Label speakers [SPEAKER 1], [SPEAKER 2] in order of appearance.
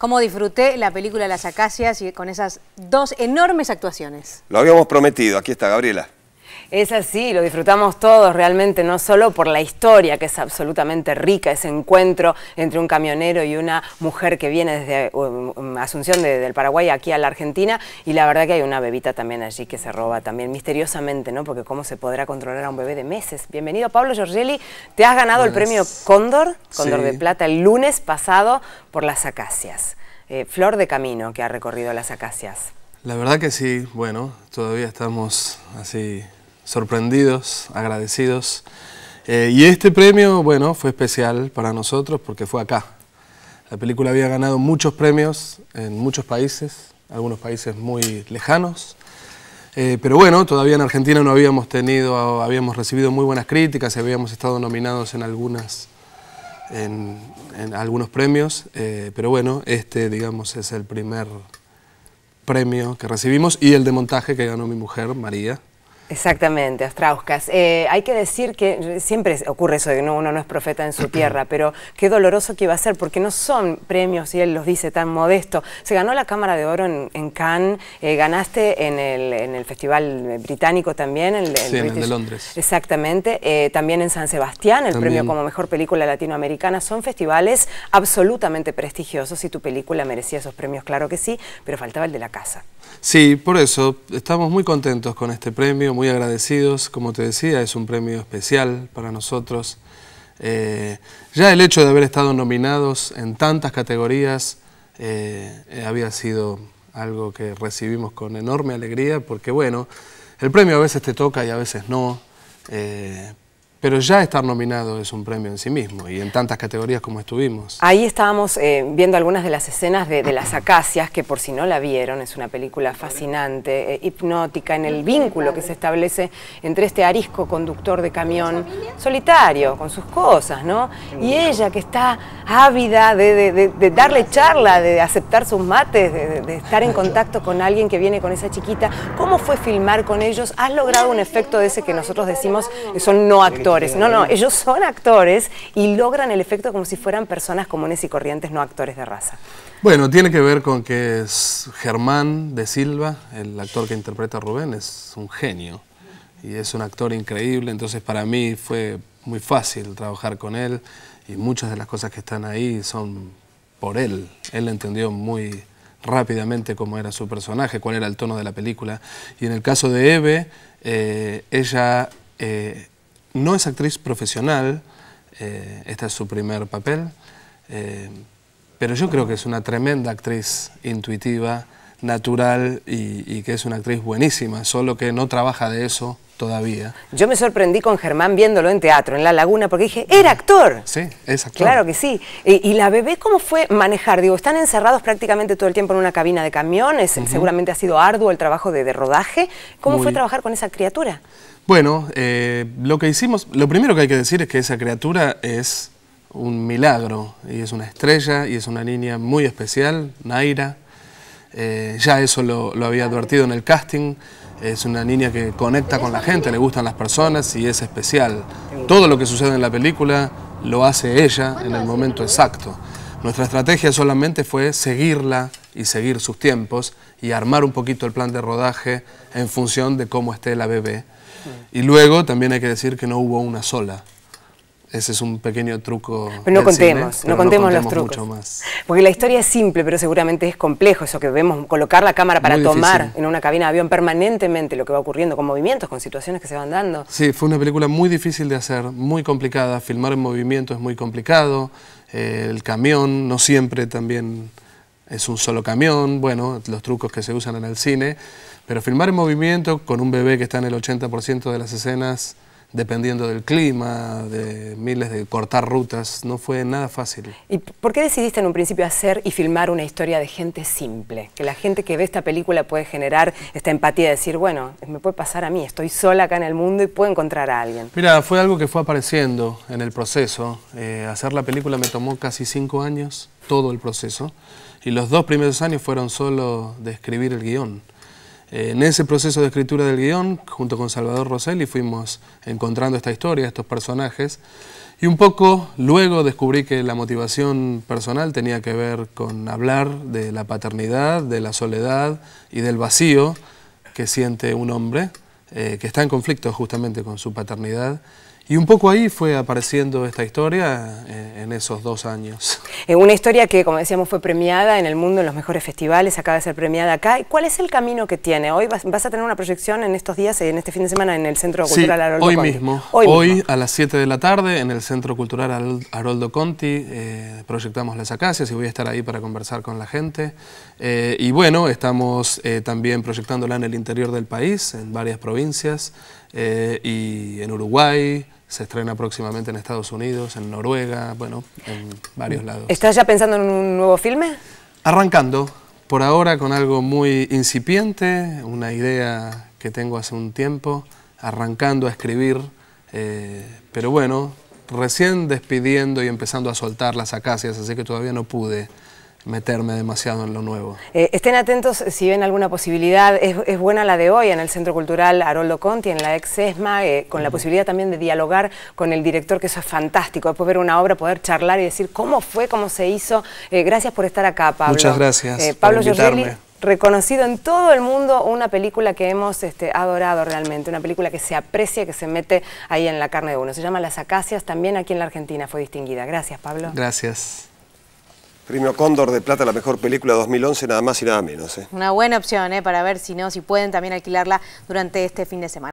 [SPEAKER 1] Cómo disfruté la película Las Acacias y con esas dos enormes actuaciones.
[SPEAKER 2] Lo habíamos prometido. Aquí está, Gabriela.
[SPEAKER 1] Es así, lo disfrutamos todos realmente, no solo por la historia que es absolutamente rica, ese encuentro entre un camionero y una mujer que viene desde um, um, Asunción del Paraguay aquí a la Argentina y la verdad que hay una bebita también allí que se roba también misteriosamente, ¿no? Porque cómo se podrá controlar a un bebé de meses. Bienvenido Pablo Giorgelli, te has ganado el premio Cóndor, Cóndor de Plata, el lunes pasado por las acacias. Eh, flor de camino que ha recorrido las acacias.
[SPEAKER 2] La verdad que sí, bueno, todavía estamos así sorprendidos, agradecidos. Eh, y este premio, bueno, fue especial para nosotros porque fue acá. La película había ganado muchos premios en muchos países, algunos países muy lejanos. Eh, pero bueno, todavía en Argentina no habíamos tenido, habíamos recibido muy buenas críticas y habíamos estado nominados en algunas, en, algunos premios. Eh, pero bueno, este, digamos, es el primer premio que recibimos y el de montaje que ganó mi mujer, María.
[SPEAKER 1] Exactamente, Ostrauskas. Eh, hay que decir que siempre ocurre eso de que uno no es profeta en su tierra, pero qué doloroso que iba a ser, porque no son premios, y él los dice tan modesto. Se ganó la Cámara de Oro en, Cannes, eh, ganaste en el, Festival Británico también. en el de Londres. Exactamente, eh, también en San Sebastián, el premio como Mejor Película Latinoamericana. Son festivales absolutamente prestigiosos y tu película merecía esos premios, claro que sí, pero faltaba el de la casa.
[SPEAKER 2] Sí, por eso estamos muy contentos con este premio, muy agradecidos, como te decía, es un premio especial para nosotros. Eh, ya el hecho de haber estado nominados en tantas categorías eh, eh, había sido algo que recibimos con enorme alegría, porque bueno, el premio a veces te toca y a veces no, pero ya estar nominado es un premio en sí mismo y en tantas categorías como estuvimos.
[SPEAKER 1] Ahí estábamos eh, viendo algunas de las escenas de, Las Acacias, que por si no la vieron, es una película fascinante, eh, hipnótica, en el vínculo que se establece entre este arisco conductor de camión, solitario, con sus cosas, ¿no? Y ella que está ávida de, darle charla, de aceptar sus mates, de, estar en contacto con alguien que viene con esa chiquita. ¿Cómo fue filmar con ellos? ¿Has logrado un efecto de ese que nosotros decimos que son no actores? No, no, ellos son actores y logran el efecto como si fueran personas comunes y corrientes, no actores de raza.
[SPEAKER 2] Bueno, tiene que ver con que es Germán de Silva, el actor que interpreta a Rubén, es un genio y es un actor increíble, entonces para mí fue muy fácil trabajar con él y muchas de las cosas que están ahí son por él. Él entendió muy rápidamente cómo era su personaje, cuál era el tono de la película. Y en el caso de Eve, eh, ella eh, no es actriz profesional, eh, este es su primer papel, eh, pero yo creo que es una tremenda actriz intuitiva, natural y que es una actriz buenísima, solo que no trabaja de eso todavía.
[SPEAKER 1] Yo me sorprendí con Germán viéndolo en teatro, en La Laguna, porque dije, era actor. Sí, es actor. Claro que sí. Y, la bebé cómo fue manejar? Digo, están encerrados prácticamente todo el tiempo en una cabina de camiones, seguramente ha sido arduo el trabajo de, rodaje. ¿Cómo fue trabajar con esa criatura?
[SPEAKER 2] Bueno, eh, lo que hicimos, lo primero que hay que decir es que esa criatura es un milagro, y es una estrella, y es una niña muy especial, Naira. Eh, ya eso lo había advertido en el casting, es una niña que conecta con la gente, le gustan las personas y es especial. Todo lo que sucede en la película lo hace ella en el momento exacto. Nuestra estrategia solamente fue seguirla y seguir sus tiempos y armar un poquito el plan de rodaje en función de cómo esté la bebé. Y luego también hay que decir que no hubo una sola. Ese es un pequeño truco. no, contemos, no contemos, los trucos. más.
[SPEAKER 1] Porque la historia es simple, pero seguramente es complejo. Eso que vemos, colocar la cámara para tomar en una cabina de avión permanentemente lo que va ocurriendo con movimientos, con situaciones que se van dando.
[SPEAKER 2] Sí, fue una película muy difícil de hacer, muy complicada. Filmar en movimiento es muy complicado. Eh, el camión no siempre también es un solo camión. Bueno, los trucos que se usan en el cine. Pero filmar en movimiento con un bebé que está en el 80% de las escenas dependiendo del clima, de miles de cortar rutas, no fue nada fácil.
[SPEAKER 1] ¿Y por qué decidiste en un principio hacer y filmar una historia de gente simple? Que la gente que ve esta película puede generar esta empatía de decir, bueno, me puede pasar a mí, estoy sola acá en el mundo y puedo encontrar a alguien.
[SPEAKER 2] Mira, fue algo que fue apareciendo en el proceso. Eh, hacer la película me tomó casi cinco años, todo el proceso, y los dos primeros años fueron solo de escribir el guión. Eh, en ese proceso de escritura del guión, junto con Salvador Roselli, fuimos encontrando esta historia, estos personajes, y un poco luego descubrí que la motivación personal tenía que ver con hablar de la paternidad, de la soledad y del vacío que siente un hombre eh, que está en conflicto justamente con su paternidad. Y un poco ahí fue apareciendo esta historia eh, en esos dos años.
[SPEAKER 1] Eh, una historia que, como decíamos, fue premiada en el mundo en los mejores festivales, acaba de ser premiada acá. ¿Cuál es el camino que tiene? Hoy vas, a tener una proyección en estos días, en este fin de semana, en el Centro Cultural sí, Conti. hoy Mismo.
[SPEAKER 2] Hoy, a las 7 de la tarde, en el Centro Cultural Haroldo Conti, eh, proyectamos Las Acacias y voy a estar ahí para conversar con la gente. Eh, y bueno, estamos también proyectándola en el interior del país, en varias provincias, y en Uruguay, se estrena próximamente en Estados Unidos, en Noruega, bueno, en varios lados. ¿Estás
[SPEAKER 1] ya pensando en un nuevo filme?
[SPEAKER 2] Arrancando, por ahora con algo muy incipiente, una idea que tengo hace un tiempo, arrancando a escribir, eh, pero bueno, recién despidiendo y empezando a soltar las acacias, así que todavía no pude meterme demasiado en lo nuevo.
[SPEAKER 1] Eh, estén atentos si ven alguna posibilidad. Es, buena la de hoy en el Centro Cultural Haroldo Conti, en la ex ESMA, eh, con la posibilidad también de dialogar con el director, que eso es fantástico. Después ver una obra, poder charlar y decir cómo fue, cómo se hizo. Eh, gracias por estar acá, Pablo. Muchas gracias. Pablo por reconocido en todo el mundo una película que hemos este, adorado realmente, una película que se aprecia, que se mete ahí en la carne de uno. Se llama Las Acacias, también aquí en la Argentina fue distinguida. Gracias, Pablo.
[SPEAKER 2] Gracias. Premio Cóndor de Plata, la mejor película de 2011, nada más y nada menos. ¿eh?
[SPEAKER 1] Una buena opción ¿eh? para ver si no, si pueden también alquilarla durante este fin de semana.